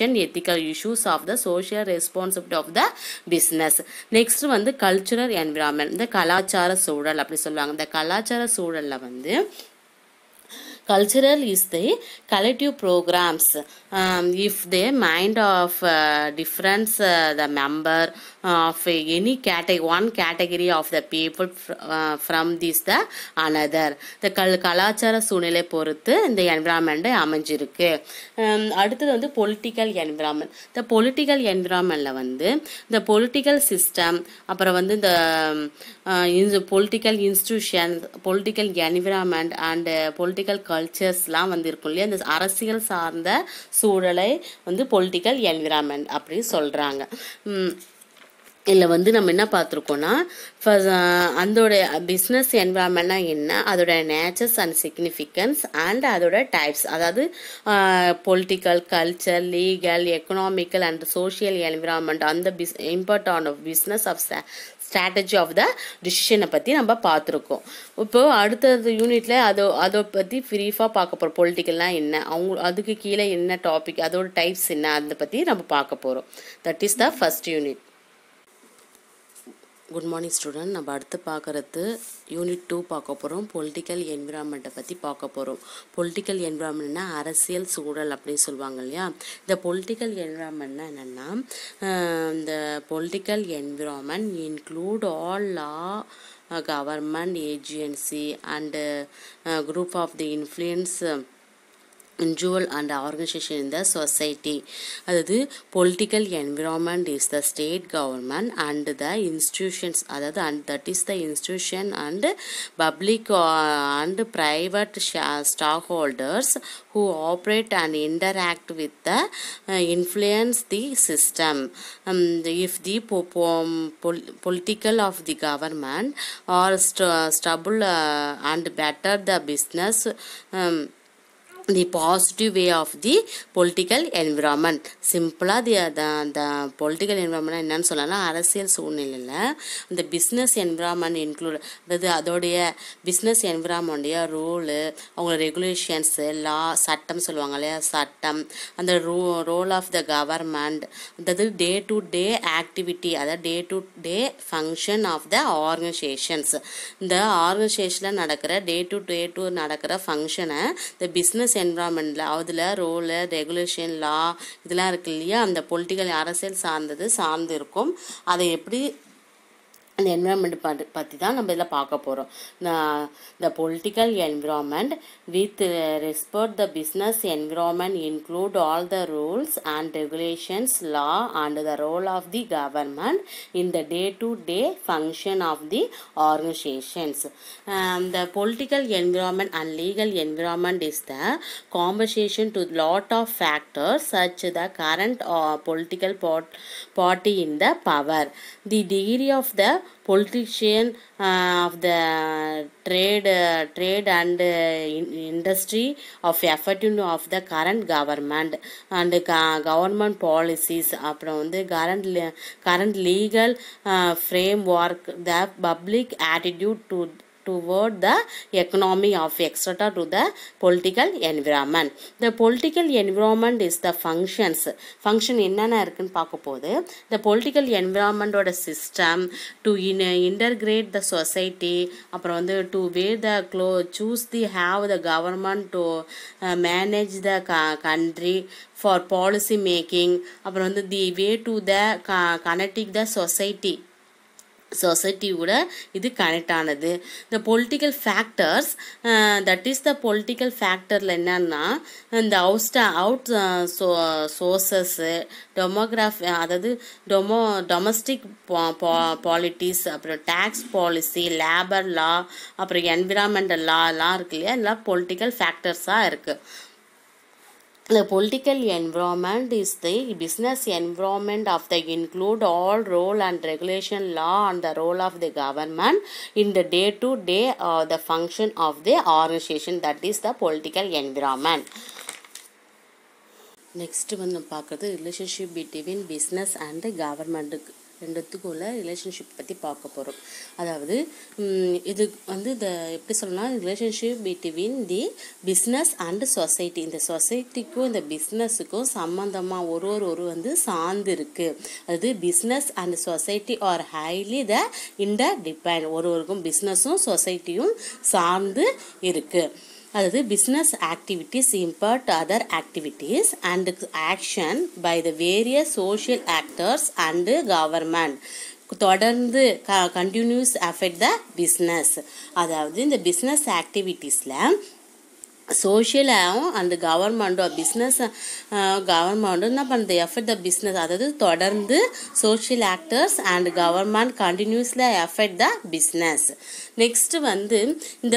and ethical issues of the social responsibility of the business next வந்து cultural environment இந்த கலாச்சார சூழல் அப்படி சொல்லுவாங்க இந்த கலாச்சார சூழலில் வந்து cultural is the collective programs um, if the mind of uh, difference uh, the member of any category, one category of the people uh, from this the another. The கல் கலாச்சார சூழ்நிலை பொறுத்து இந்த என்விரான்மெண்ட்டு அமைஞ்சிருக்கு அடுத்தது வந்து பொலிட்டிக்கல் என்விரான்மெண்ட் இந்த political என்விரான்மெண்ட்டில் வந்து இந்த பொலிட்டிக்கல் சிஸ்டம் அப்புறம் வந்து இந்த political institution political environment and political கல்ச்சர்ஸ்லாம் வந்து இருக்கும் இல்லையா இந்த அரசியல் சார்ந்த சூழலை வந்து பொலிட்டிக்கல் என்விரான்மெண்ட் அப்படின்னு சொல்கிறாங்க இதில் வந்து நம்ம என்ன பார்த்துருக்கோன்னா uh, அதோட பிஸ்னஸ் என்வரான்மெண்ட்னா என்ன அதோட நேச்சர்ஸ் அண்ட் சிக்னிஃபிகன்ஸ் அண்ட் அதோட டைப்ஸ் அதாவது political culture legal economical and social environment அந்த பிஸ் importance of business of strategy of the டிசிஷனை பற்றி நம்ம பார்த்துருக்கோம் இப்போது அடுத்தது யூனிட்டில் அதோ அதை பற்றி ஃப்ரீஃபாக பார்க்க போகிறோம் பொலிட்டிக்கல்னால் என்ன அவங்க அதுக்கு கீழே என்ன டாபிக் அதோட டைப்ஸ் என்ன அதை பற்றி நம்ம பார்க்க போகிறோம் that is the first unit good morning student நம்ம அடுத்து பார்க்குறது யூனிட் டூ பார்க்க போகிறோம் பொலிட்டிக்கல் என்விரான்மெண்ட்டை பற்றி பார்க்க போகிறோம் பொலிட்டிக்கல் என்விரான்மெண்ட்னா அரசியல் சூழல் அப்படின்னு சொல்லுவாங்க இல்லையா இந்த பொலிட்டிக்கல் என்விரான்மெண்ட்னா என்னென்னா இந்த political environment include all law government agency and group of the influence individual and organization in the society the political environment is the state government and the institutions அதாவது and that is the institution and public uh, and private stockholders who operate and interact with the uh, influence the system um, if the po um, pol political of the government or st stable uh, and better the business um, the positive way of the political environment சிம்பிளாக the அந்த அந்த political environment என்னன்னு சொல்லலாம் அரசியல் சூழ்நிலையில் இந்த business environment include அதாவது அதோடைய பிஸ்னஸ் என்விரான்மெண்டைய ரூலு அவங்க ரெகுலேஷன்ஸு லா சட்டம் சொல்லுவாங்க இல்லையா சட்டம் அந்த ரூ ரோல் ஆஃப் த கவர்மெண்ட் அதாவது டே டு டே ஆக்டிவிட்டி அதாவது day to day function of the organizations இந்த ஆர்கனைசேஷனில் நடக்கிற டே டு டே டு நடக்கிற ஃபங்க்ஷனை இந்த பிஸ்னஸ் பிஸ்னஸ் என்வரான்மெண்ட்டில் அதில் ரோலு ரெகுலேஷன் லா இதெல்லாம் இருக்கு இல்லையா அந்த பொலிட்டிக்கல் அரசியல் சார்ந்தது சார்ந்து இருக்கும் அதை எப்படி அந்த என்விரான்மெண்ட் பார்த்து பற்றி தான் நம்ம இதில் பார்க்க போகிறோம் the political environment with respect the business environment include all the rules and regulations law and the role of the government in the day to day function of the organizations the political environment and legal environment is the compensation to lot of factors such the current political party in the power the degree of the politician uh, of the trade uh, trade and uh, in industry of effort of the current government and government policies upon the current current legal framework the public attitude to toward the economy of etc. to the political environment. The political environment is the functions. Function என்னென்ன இருக்குன்னு பார்க்க போது the political environment or the system to in, integrate the society அப்புறம் வந்து to wear the clothes, choose the have the government to uh, manage the country for policy making அப்புறம் வந்து the way to the connecting the society சொசைட்டியோட இது connect ஆனது இந்த political factors that is the political ஃபேக்டரில் என்னன்னா இந்த out out so sources demography அதாவது டொமோ டொமஸ்டிக் பாலிட்டிஸ் அப்புறம் டேக்ஸ் பாலிசி லேபர் லா அப்புறம் என்விரான்மெண்டல் லா எல்லாம் இருக்கு இல்லையா எல்லாம் பொலிட்டிக்கல் ஃபேக்டர்ஸாக இருக்குது the political environment is the business environment of the include all role and regulation law and the role of the government in the day to day uh, the function of the organization that is the political environment Next, one the relationship between business and the government. ரெண்டுத்துக்கும் உள்ள relationship பற்றி பார்க்க போகிறோம் அதாவது இது வந்து இந்த எப்படி சொல்லணும்னா relationship between the business and society இந்த சொசைட்டிக்கும் இந்த பிஸ்னஸுக்கும் சம்மந்தமாக ஒரு ஒரு ஒரு வந்து சார்ந்து இருக்குது அது business and society are highly the inter depend ஒரு ஒருக்கும் பிஸ்னஸும் சொசைட்டியும் சார்ந்து இருக்குது அதாவது business activities impart other activities and action by the various social actors and government தொடர்ந்து க கண்டினியூஸ் அஃபெக்ட் த பிஸ்னஸ் அதாவது இந்த பிஸ்னஸ் ஆக்டிவிட்டீஸில் சோஷியலாகவும் அந்த கவர்மெண்ட்டும் பிஸ்னஸ் கவர்மெண்ட்டும் என்ன பண்ணுது எஃபர்ட் த பிஸ்னஸ் அதாவது தொடர்ந்து சோஷியல் ஆக்டர்ஸ் அண்ட் கவர்மெண்ட் கண்டினியூஸில் எஃபர்ட் த பிஸ்னஸ் நெக்ஸ்ட்டு வந்து இந்த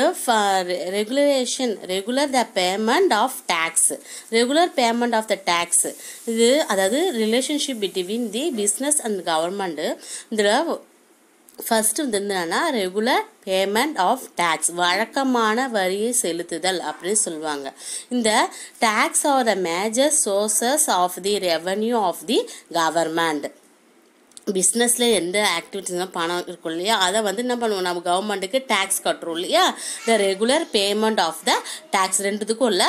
regulation regular the payment of tax regular payment of the tax இது அதாவது relationship between the business and government இதில் ஃபஸ்ட்டு வந்து என்னன்னா ரெகுலர் பேமெண்ட் ஆஃப் டேக்ஸ் வழக்கமான வரியை செலுத்துதல் அப்படின்னு சொல்லுவாங்க இந்த tax are the major sources of the revenue of the government பிஸ்னஸில் எந்த ஆக்டிவிட்டிஸ்னால் பணம் இருக்கும் இல்லையா அதை வந்து என்ன பண்ணுவோம் நம்ம கவர்மெண்ட்டுக்கு டேக்ஸ் கட்டுறோம் இல்லையா the regular payment of the tax ரெண்டுத்துக்கும் உள்ள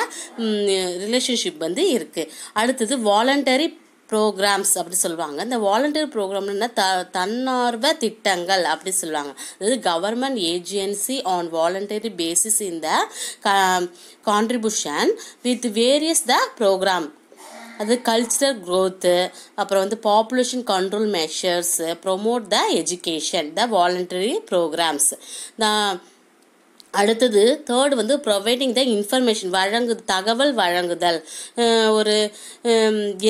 ரிலேஷன்ஷிப் வந்து இருக்குது அடுத்தது வாலண்டரி ப்ரோக்ராம்ஸ் அப்படி சொல்லுவாங்க இந்த வாலண்டியர் ப்ரோக்ராம்னா த தன்னார்வ திட்டங்கள் அப்படி சொல்லுவாங்க அதாவது government agency on voluntary basis in the contribution with various the program அது கல்ச்சரல் க்ரோத்து அப்புறம் வந்து population control measures promote the education the voluntary programs நான் அடுத்தது தேர்ட் வந்து ப்ரொவைடிங் த இன்ஃபர்மேஷன் வழங்கு தகவல் வழங்குதல் ஒரு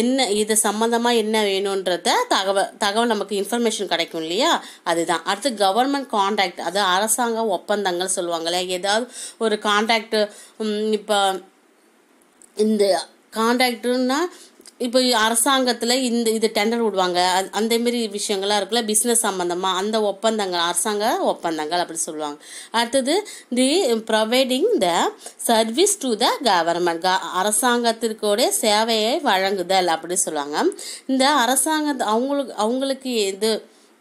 என்ன இது சம்மந்தமாக என்ன வேணுன்றத தகவல் தகவல் நமக்கு இன்ஃபர்மேஷன் கிடைக்கும் இல்லையா அதுதான் அடுத்து கவர்மெண்ட் கான்டாக்ட் அது அரசாங்க ஒப்பந்தங்கள் சொல்லுவாங்க ஏதாவது ஒரு கான்டாக்டு இப்போ இந்த கான்டாக்டுன்னா இப்போ அரசாங்கத்தில் இந்த இது டெண்டர் விடுவாங்க அந்தமாரி விஷயங்கள்லாம் இருக்குல்ல பிஸ்னஸ் சம்மந்தமாக அந்த ஒப்பந்தங்கள் அரசாங்க ஒப்பந்தங்கள் அப்படி சொல்லுவாங்க அடுத்தது the providing the service to the government அரசாங்கத்திற்கூட சேவையை வழங்குதல் அப்படி சொல்லுவாங்க இந்த அரசாங்க அவங்களுக்கு அவங்களுக்கு இது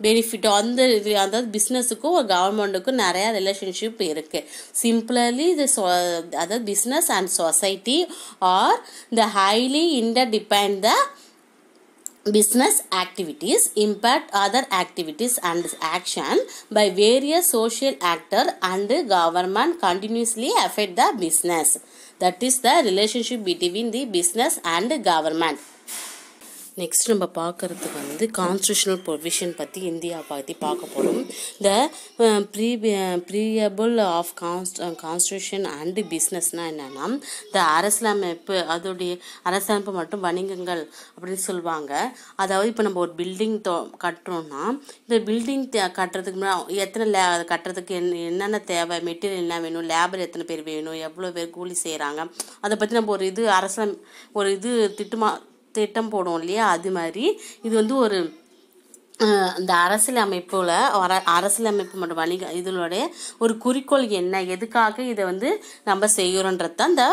Benefit on the அதாவது பிஸ்னஸுக்கும் கவர்மெண்ட்டுக்கும் நிறையா ரிலேஷன்ஷிப் இருக்குது relationship. Simply, சொ other business and society, are the highly inter the business activities impact other activities and action by various social actor and government continuously affect the business that is the relationship between the business and government next நம்ம பார்க்குறது வந்து constitutional provision பற்றி India பற்றி பார்க்க போகிறோம் the pre preamble of கான்ஸ்ட் constitution and பிஸ்னஸ்னால் என்னென்னா த அரசியலமைப்பு அதோடைய அரசியலமைப்பு மற்றும் வணிகங்கள் அப்படின்னு சொல்லுவாங்க அதாவது இப்போ நம்ம ஒரு பில்டிங் தோ கட்டுறோம்னா இந்த பில்டிங் கட்டுறதுக்கு முன்னாடி எத்தனை லே கட்டுறதுக்கு என் என்னென்ன தேவை மெட்டீரியல் என்ன வேணும் லேபர் எத்தனை பேர் வேணும் எவ்வளோ பேர் கூலி செய்கிறாங்க அதை பற்றி நம்ம ஒரு இது அரசு ஒரு இது திட்டமாக திட்டம் போடுவோம் இல்லையா அது மாதிரி இது வந்து ஒரு இந்த அரசியல் அமைப்பில் வர அரசியல் அமைப்பு மற்றும் வணிக இதனுடைய ஒரு குறிக்கோள் என்ன எதுக்காக இதை வந்து நம்ம செய்கிறோன்றது தான் இந்த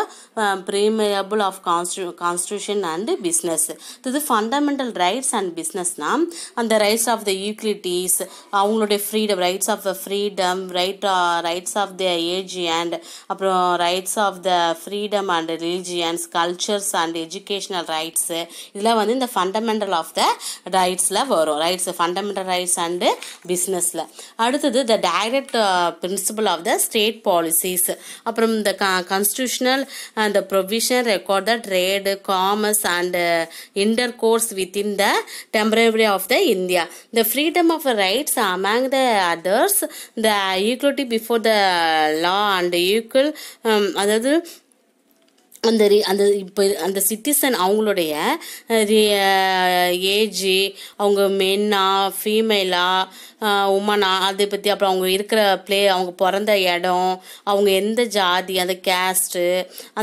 ப்ரீமியபிள் ஆஃப் கான்ஸ்டியூ கான்ஸ்டியூஷன் அண்ட் பிஸ்னஸ் இது ஃபண்டமெண்டல் ரைட்ஸ் அண்ட் பிஸ்னஸ்னால் அந்த ரைட்ஸ் ஆஃப் த ஈக்விட்டிஸ் அவங்களுடைய freedom rights of the freedom right rights of the age and அப்புறம் rights of the freedom and religions cultures and educational rights இதெல்லாம் வந்து இந்த fundamental of the ரைட்ஸில் வரும் rights fundamental rights and பிஸ்னஸில் அடுத்தது the direct principal of the state policies அப்புறம் இந்த க கான்ஸ்டியூஷனல் அந்த provision record the trade commerce and intercourse within the temporary of the India the freedom of rights among the others the equality before the law and equal அதாவது அந்த ரி அந்த இப்போ அந்த சிட்டிசன் அவங்களுடைய ஏஜி அவங்க மென்னா ஃபீமேலா உமனா அதை பற்றி அப்புறம் அவங்க இருக்கிற பிளே அவங்க பிறந்த இடம் அவங்க எந்த ஜாதி அந்த கேஸ்ட்டு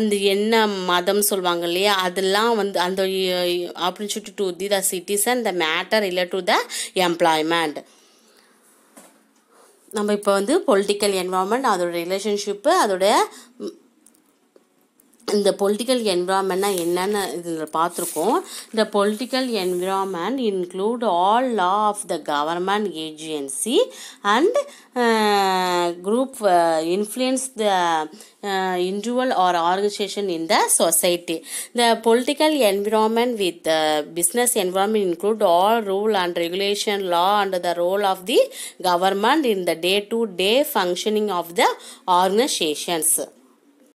அந்த என்ன மதம் சொல்லுவாங்க இல்லையா அதெல்லாம் வந்து அந்த opportunity to the the citizen the matter இல்லை டு த எம்ப்ளாய்மெண்ட் நம்ம இப்போ வந்து பொலிட்டிக்கல் என்வரான்மெண்ட் அதோட ரிலேஷன்ஷிப்பு அதோடய இந்த பொலிட்டிக்கல் என்விரான்மெண்ட்னா என்னென்னு இதில் பார்த்துருக்கோம் இந்த political environment include all law of the government agency and group influence the individual or organisation in the society the political environment with business environment include all rule and regulation law and the role of the government in the day to day functioning of the organisations